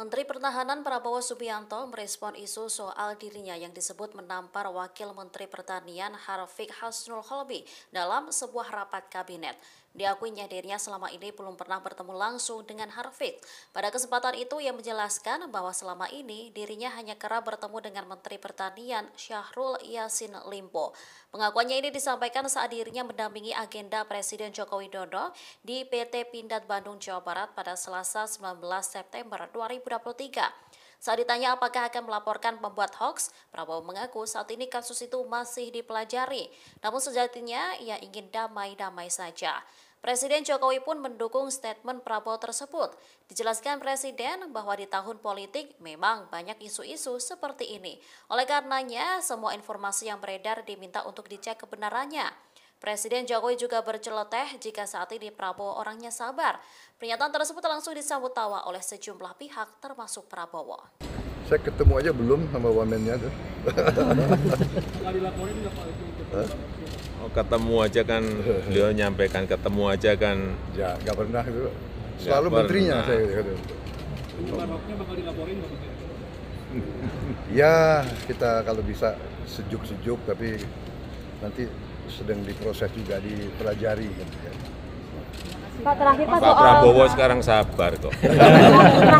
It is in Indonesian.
Menteri Pertahanan Prabowo Subianto merespon isu soal dirinya yang disebut menampar Wakil Menteri Pertanian Harfiq Hasnul Holbi dalam sebuah rapat kabinet. Diakuinya dirinya selama ini belum pernah bertemu langsung dengan Harfiq. Pada kesempatan itu ia menjelaskan bahwa selama ini dirinya hanya kerap bertemu dengan Menteri Pertanian Syahrul Yasin Limpo. Pengakuannya ini disampaikan saat dirinya mendampingi agenda Presiden Joko Widodo di PT Pindad Bandung Jawa Barat pada Selasa 19 September 2023. Saat ditanya apakah akan melaporkan pembuat hoax, Prabowo mengaku saat ini kasus itu masih dipelajari. Namun sejatinya ia ingin damai-damai saja. Presiden Jokowi pun mendukung statement Prabowo tersebut. Dijelaskan Presiden bahwa di tahun politik memang banyak isu-isu seperti ini. Oleh karenanya, semua informasi yang beredar diminta untuk dicek kebenarannya. Presiden Jokowi juga berceloteh jika saat ini Prabowo orangnya sabar. Pernyataan tersebut langsung disambut tawa oleh sejumlah pihak termasuk Prabowo saya ketemu aja belum sama wamennya tuh. oh, ketemu aja kan beliau nyampaikan ketemu aja kan. Ya, nggak pernah itu. Selalu gak menterinya pernah. saya gitu. Ya, kita kalau bisa sejuk-sejuk tapi nanti sedang diproses juga dipelajari gitu ya. Pak terakhir Pak, Pak soal Prabowo sekarang sabar kok.